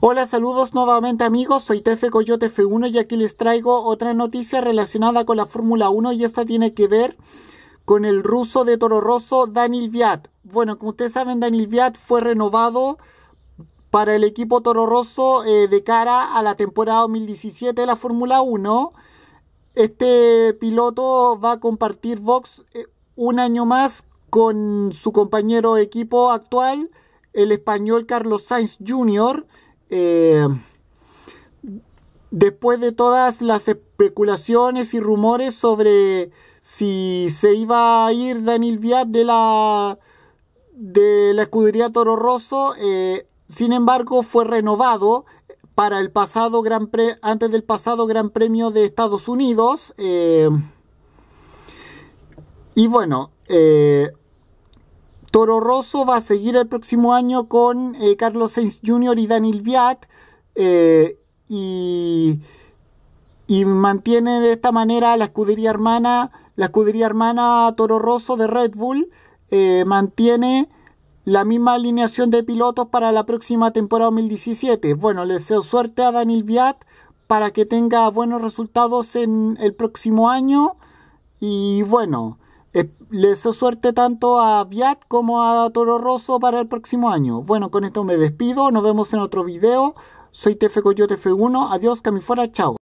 Hola, saludos nuevamente amigos, soy TF Coyote F1 y aquí les traigo otra noticia relacionada con la Fórmula 1 y esta tiene que ver con el ruso de Toro Rosso, Daniel Viat. Bueno, como ustedes saben, Daniel Viat fue renovado para el equipo Toro Rosso eh, de cara a la temporada 2017 de la Fórmula 1. Este piloto va a compartir Vox eh, un año más con su compañero equipo actual, el español Carlos Sainz Jr., eh, después de todas las especulaciones y rumores sobre si se iba a ir Daniel Viat de la, de la escudería Toro Rosso, eh, sin embargo fue renovado para el pasado gran antes del pasado Gran Premio de Estados Unidos. Eh, y bueno, Toro Rosso va a seguir el próximo año con eh, Carlos Sainz Jr. y Daniel Viat. Eh, y, mantiene de esta manera la escudería hermana, la escudería hermana Toro Rosso de Red Bull. Eh, mantiene la misma alineación de pilotos para la próxima temporada 2017. Bueno, le deseo suerte a Daniel Viat para que tenga buenos resultados en el próximo año. Y bueno. Eh, Les deseo suerte tanto a Viat como a Toro Rosso para el próximo año. Bueno, con esto me despido. Nos vemos en otro video. Soy TF Coyote F1. Adiós, Camifora. Chao.